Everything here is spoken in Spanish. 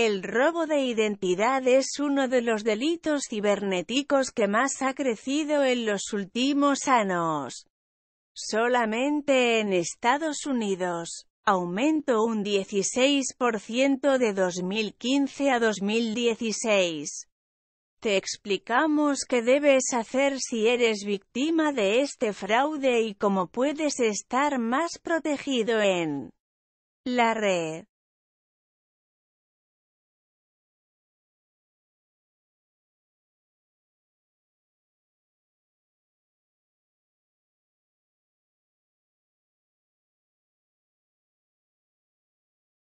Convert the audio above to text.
El robo de identidad es uno de los delitos cibernéticos que más ha crecido en los últimos años. Solamente en Estados Unidos, aumentó un 16% de 2015 a 2016. Te explicamos qué debes hacer si eres víctima de este fraude y cómo puedes estar más protegido en la red.